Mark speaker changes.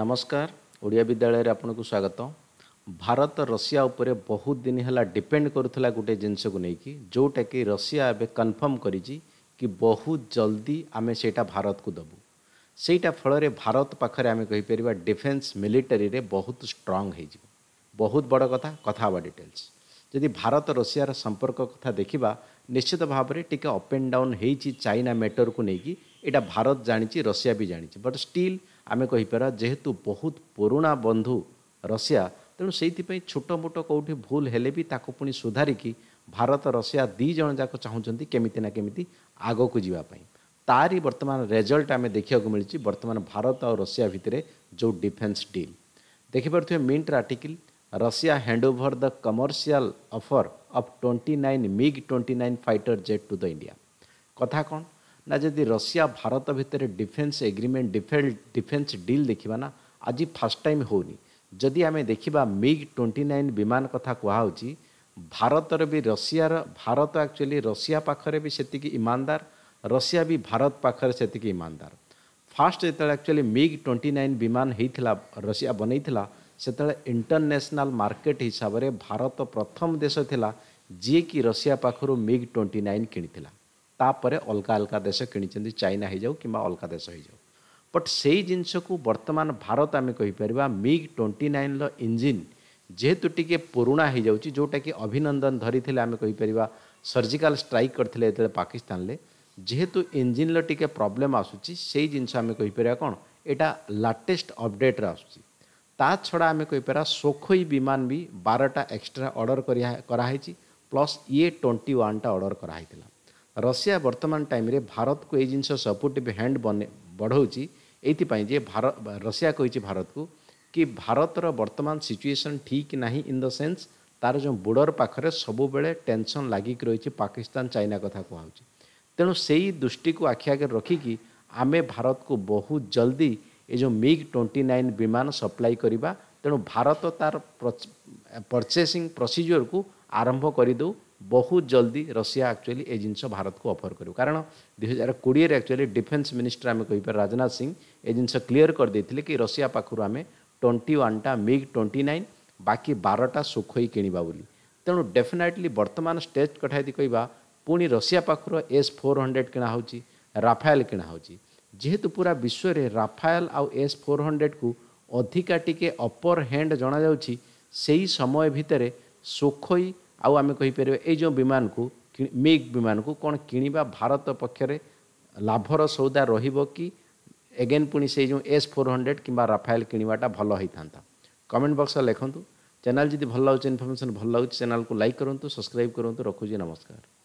Speaker 1: ନମସ୍କାର ଓଡ଼ିଆ ବିଦ୍ୟାଳୟରେ ଆପଣଙ୍କୁ ସ୍ୱାଗତ ଭାରତ ରଷିଆ ଉପରେ ବହୁତ ଦିନ ହେଲା ଡିପେଣ୍ଡ କରୁଥିଲା ଗୋଟେ ଜିନିଷକୁ ନେଇକି ଯେଉଁଟାକି ରଷିଆ ଏବେ କନଫର୍ମ କରିଛି କି ବହୁତ ଜଲ୍ଦି ଆମେ ସେଇଟା ଭାରତକୁ ଦେବୁ ସେଇଟା ଫଳରେ ଭାରତ ପାଖରେ ଆମେ କହିପାରିବା ଡିଫେନ୍ସ ମିଲିଟାରୀରେ ବହୁତ ଷ୍ଟ୍ରଙ୍ଗ ହେଇଯିବ ବହୁତ ବଡ଼ କଥା କଥା ହେବା ଡିଟେଲ୍ସ ଯଦି ଭାରତ ରଷିଆର ସମ୍ପର୍କ କଥା ଦେଖିବା ନିଶ୍ଚିତ ଭାବରେ ଟିକେ ଅପ୍ ଆଣ୍ଡ ଡାଉନ୍ ହେଇଛି ଚାଇନା ମେଟରକୁ ନେଇକି এটা ভারত জাঁচি রষিয়া বি জাঁচি বট স্টিল আমি কহিপারা যেহেতু বহুত পুরোনা বন্ধু রষিয়া ତେଣୁ ସେଇଥିପାଇଁ ଛୋଟ ମୋଟ କେଉଁଠି ଭୁଲ ହେଲେ ବି ତାକୁ ପୁଣି ସୁଧାରିକି ଭାରତ ରଷିଆ ଦୁଇ ଜଣ ଯାକ ଚାହୁଁଛନ୍ତି କେମିତି ନା କେମିତି ଆଗକୁ ଯିବା ପାଇଁ ତାରି ବର୍ତ୍ତମାନ ରେଜଲ୍ଟ ଆମେ ଦେଖିବାକୁ ମିଳିଛି ବର୍ତ୍ତମାନ ଭାରତ ଆଉ ରଷିଆ ଭିତରେ ଯେଉଁ ଡିଫେନ୍ସ ଡିଲ୍ ଦେଖିପାରୁଥିବେ ମିଣ୍ଟର article Russia hand over the commercial offer of twenty nine MiG twenty nine fighter jet to the India କଥା କ'ଣ ନା ଯଦି ରଷିଆ ଭାରତ ଭିତରେ ଡିଫେନ୍ସ ଏଗ୍ରିମେଣ୍ଟ ଡିଫେନ୍ସ ଡିଲ୍ ଦେଖିବା ନା ଆଜି ଫାର୍ଷ୍ଟ ଟାଇମ୍ ହେଉନି ଯଦି ଆମେ ଦେଖିବା ମିଗ୍ ଟ୍ୱେଣ୍ଟି ନାଇନ୍ ବିମାନ କଥା କୁହାହେଉଛି ଭାରତର ବି ରଷିଆର ଭାରତ ଆକ୍ଚୁଆଲି ରଷିଆ ପାଖରେ ବି ସେତିକି ଇମାନଦାର ରଷିଆ ବି ଭାରତ ପାଖରେ ସେତିକି ଇମାନଦାର ଫାର୍ଷ୍ଟ ଯେତେବେଳେ ଆକ୍ଚୁଆଲି ମିଗ୍ ଟ୍ୱେଣ୍ଟି ନାଇନ୍ ବିମାନ ହେଇଥିଲା ରଷିଆ ବନେଇଥିଲା ସେତେବେଳେ ଇଣ୍ଟରନ୍ୟାସନାଲ୍ ମାର୍କେଟ୍ ହିସାବରେ ଭାରତ ପ୍ରଥମ ଦେଶ ଥିଲା ଯିଏକି ରଷିଆ ପାଖରୁ ମିଗ୍ ଟ୍ୱେଣ୍ଟି ନାଇନ୍ କିଣିଥିଲା ତାପରେ ଅଲଗା ଅଲଗା ଦେଶ କିଣିଛନ୍ତି ଚାଇନା ହେଇଯାଉ କିମ୍ବା ଅଲଗା ଦେଶ ହେଇଯାଉ ବଟ୍ ସେଇ ଜିନିଷକୁ ବର୍ତ୍ତମାନ ଭାରତ ଆମେ କହିପାରିବା ମିଗ୍ ଟ୍ୱେଣ୍ଟି ନାଇନ୍ର ଇଞ୍ଜିନ୍ ଯେହେତୁ ଟିକିଏ ପୁରୁଣା ହେଇଯାଉଛି ଯେଉଁଟାକି ଅଭିନନ୍ଦନ ଧରିଥିଲେ ଆମେ କହିପାରିବା ସର୍ଜିକାଲ ଷ୍ଟ୍ରାଇକ୍ କରିଥିଲେ ଯେତେବେଳେ ପାକିସ୍ତାନରେ ଯେହେତୁ ଇଞ୍ଜିନ୍ର ଟିକିଏ ପ୍ରୋବ୍ଲେମ୍ ଆସୁଛି ସେଇ ଜିନିଷ ଆମେ କହିପାରିବା କ'ଣ ଏଇଟା ଲାଟେଷ୍ଟ ଅପଡ଼େଟ୍ରେ ଆସୁଛି ତା ଛଡ଼ା ଆମେ କହିପାରିବା ସୋଖୋଇ ବିମାନ ବି ବାରଟା ଏକ୍ସଟ୍ରା ଅର୍ଡ଼ର କରାହେଇଛି ପ୍ଲସ୍ ଇଏ ଟ୍ୱେଣ୍ଟି ୱାନ୍ଟା ଅର୍ଡ଼ର କରାହେଇଥିଲା ରଷିଆ ବର୍ତ୍ତମାନ ଟାଇମ୍ରେ ଭାରତକୁ ଏଇ ଜିନିଷ ସପୋର୍ଟିଭ୍ ହ୍ୟାଣ୍ଡ ବନେ ବଢ଼ାଉଛି ଏଇଥିପାଇଁ ଯେ ଭାରତ ରଷିଆ କହିଛି ଭାରତକୁ କି ଭାରତର ବର୍ତ୍ତମାନ ସିଚୁଏସନ୍ ଠିକ୍ ନାହିଁ ଇନ୍ ଦ ସେନ୍ସ ତା'ର ଯେଉଁ ବୋର୍ଡ଼ର ପାଖରେ ସବୁବେଳେ ଟେନସନ୍ ଲାଗିକି ରହିଛି ପାକିସ୍ତାନ ଚାଇନା କଥା କୁହାହେଉଛି ତେଣୁ ସେଇ ଦୃଷ୍ଟିକୁ ଆଖି ଆଗରେ ରଖିକି ଆମେ ଭାରତକୁ ବହୁତ ଜଲ୍ଦି ଏ ଯେଉଁ ମିଗ୍ ଟ୍ୱେଣ୍ଟି ନାଇନ୍ ବିମାନ ସପ୍ଲାଇ କରିବା ତେଣୁ ଭାରତ ତା'ର ପରଚେସିଂ ପ୍ରୋସିଜିଓରକୁ ଆରମ୍ଭ କରିଦେଉ বহুত জলদি রাশিয়া অ্যাকচুয়ালি এজেন্সো ভারত কো অফার করু কারণ 2020 এ অ্যাকচুয়ালি ডিফেন্স মিনিস্টার আমি কই পর রাজনাথ সিং এজেন্সো ক্লিয়ার কর দেতিলি কি রাশিয়া পাকরুমে 21 টা মেগ 29 বাকি 12 টা সুখোই কিনিবা বলি তেনো ডিফিনেটলি বর্তমান স্টেজে কঠাই দি কইবা পূণি রাশিয়া পাকরু এস 400 কিনা হউচি রাফাইল কিনা হউচি জেহতু পুরা বিশ্বরে রাফাইল আউ এস 400 কো অধিক আটিকে অপর হ্যান্ড জানা যাওচি সেই সময় ভিতরে সুখোই ଆଉ ଆମେ କହିପାରିବା ଏଇ ଯେଉଁ ବିମାନକୁ ମିଗ୍ ବିମାନକୁ କ'ଣ କିଣିବା ଭାରତ ପକ୍ଷରେ ଲାଭର ସଉଦା ରହିବ କି ଏଗେନ୍ ପୁଣି ସେଇ ଯେଉଁ ଏସ୍ ଫୋର୍ ହଣ୍ଡ୍ରେଡ଼ କିମ୍ବା ରାଫାଏଲ୍ କିଣିବାଟା ଭଲ ହୋଇଥାନ୍ତା କମେଣ୍ଟ ବକ୍ସରେ ଲେଖନ୍ତୁ ଚ୍ୟାନେଲ୍ ଯଦି ଭଲ ଲାଗୁଛି ଇନଫର୍ମେସନ୍ ଭଲ ଲାଗୁଛି ଚ୍ୟାନେଲ୍କୁ ଲାଇକ୍ କରନ୍ତୁ ସବସ୍କ୍ରାଇବ୍ କରନ୍ତୁ ରଖୁଛି ନମସ୍କାର